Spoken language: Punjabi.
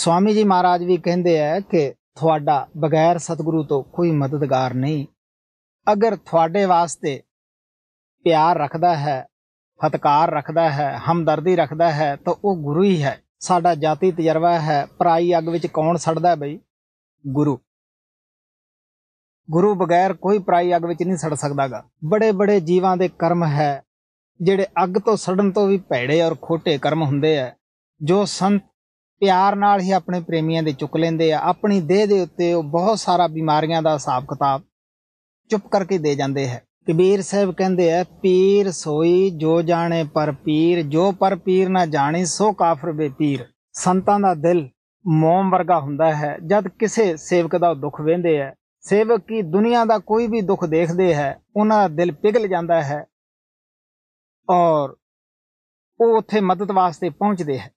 ਸਵਾਮੀ ਜੀ ਮਹਾਰਾਜ ਵੀ ਕਹਿੰਦੇ ਆ ਕਿ ਤੁਹਾਡਾ ਬਗੈਰ ਸਤਿਗੁਰੂ ਤੋਂ ਕੋਈ ਮਦਦਗਾਰ ਨਹੀਂ ਅਗਰ ਤੁਹਾਡੇ ਵਾਸਤੇ ਪਿਆਰ ਰੱਖਦਾ ਹੈ ਫਤਕਾਰ ਰੱਖਦਾ ਹੈ ਹਮਦਰਦੀ ਰੱਖਦਾ ਹੈ ਤਾਂ ਉਹ ਗੁਰੂ ਹੀ ਹੈ ਸਾਡਾ ਜਾਤੀ ਤਜਰਬਾ ਹੈ ਪਰਾਈ ਅੱਗ ਵਿੱਚ ਕੌਣ ਸੜਦਾ ਬਈ ਗੁਰੂ ਗੁਰੂ ਬਗੈਰ ਕੋਈ ਪਰਾਈ ਅੱਗ ਵਿੱਚ ਨਹੀਂ ਸੜ ਸਕਦਾਗਾ ਬੜੇ ਬੜੇ ਜੀਵਾਂ ਦੇ ਕਰਮ ਹੈ ਜਿਹੜੇ ਅੱਗ ਤੋਂ ਸੜਨ ਤੋਂ ਵੀ ਭੈੜੇ ਔਰ ਖੋਟੇ ਕਰਮ ਹੁੰਦੇ ਆ ਜੋ ਸੰਤ ਪਿਆਰ ਨਾਲ ਹੀ ਆਪਣੇ ਪ੍ਰੇਮੀਆਂ ਦੇ ਚੁੱਕ ਲੈਂਦੇ ਆ ਆਪਣੀ ਦੇਹ ਦੇ ਉੱਤੇ ਉਹ ਬਹੁਤ ਸਾਰਾ ਬਿਮਾਰੀਆਂ ਦਾ ਹਿਸਾਬ ਕਿਤਾਬ ਚੁੱਪ ਕਰਕੇ ਦੇ ਜਾਂਦੇ ਹੈ ਕਬੀਰ ਸਾਹਿਬ ਕਹਿੰਦੇ ਆ ਪੀਰ ਸੋਈ ਜੋ ਜਾਣੇ ਪਰ ਪੀਰ ਜੋ ਪਰ ਪੀਰ ਨਾ ਜਾਣੇ ਸੋ ਕਾਫਰ ਬੇਪੀਰ ਸੰਤਾਂ ਦਾ ਦਿਲ ਮੋਮ ਵਰਗਾ ਹੁੰਦਾ ਹੈ ਜਦ ਕਿਸੇ ਸੇਵਕ ਦਾ ਦੁੱਖ ਵੇਂਦੇ ਆ ਸੇਵਕ ਕੀ ਦੁਨੀਆ ਦਾ ਕੋਈ ਵੀ ਦੁੱਖ ਦੇਖਦੇ ਹੈ ਉਹਨਾਂ ਦਾ ਦਿਲ ਪਿਘਲ ਜਾਂਦਾ ਹੈ ਔਰ ਉਹ ਉੱਥੇ ਮਦਦ ਵਾਸਤੇ ਪਹੁੰਚਦੇ ਹੈ